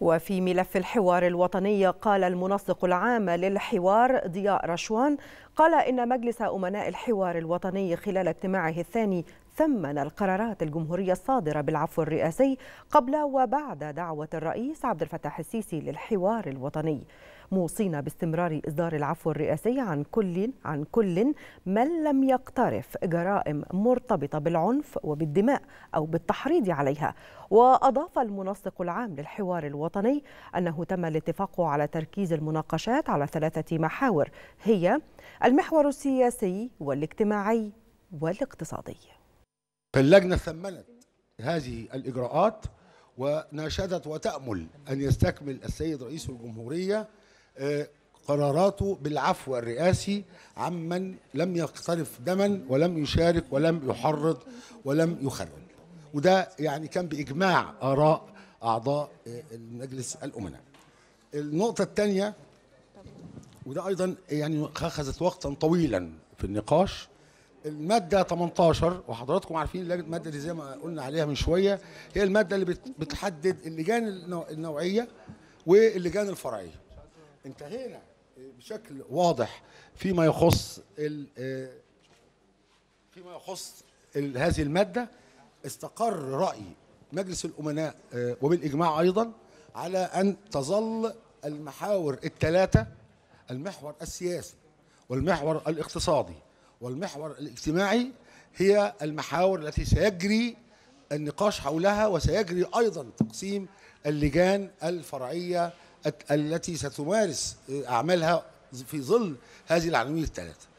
وفي ملف الحوار الوطني قال المنسق العام للحوار ضياء رشوان قال إن مجلس أمناء الحوار الوطني خلال اجتماعه الثاني ثمن القرارات الجمهورية الصادرة بالعفو الرئاسي قبل وبعد دعوة الرئيس عبد الفتاح السيسي للحوار الوطني موصينا باستمرار إصدار العفو الرئاسي عن كل عن كل من لم يقترف جرائم مرتبطة بالعنف وبالدماء أو بالتحريض عليها وأضاف المنسق العام للحوار الوطني أنه تم الاتفاق على تركيز المناقشات على ثلاثة محاور هي المحور السياسي والاجتماعي والاقتصادي فاللجنة ثمنت هذه الإجراءات وناشدت وتأمل أن يستكمل السيد رئيس الجمهورية آه، قراراته بالعفو الرئاسي عمن لم يقترف دما ولم يشارك ولم يحرض ولم يخرب وده يعني كان بإجماع آراء أعضاء آه، المجلس الأمناء النقطة الثانية وده أيضا يعني أخذت وقتا طويلا في النقاش المادة 18 وحضراتكم عارفين المادة دي زي ما قلنا عليها من شوية هي المادة اللي بتحدد اللجان النوعية واللجان الفرعية انتهينا بشكل واضح فيما يخص آه، فيما يخص هذه المادة استقر رأي مجلس الأمناء آه، وبالإجماع أيضا على أن تظل المحاور الثلاثة المحور السياسي والمحور الاقتصادي والمحور الاجتماعي هي المحاور التي سيجري النقاش حولها وسيجري ايضا تقسيم اللجان الفرعيه التي ستمارس اعمالها في ظل هذه العناوين الثلاثه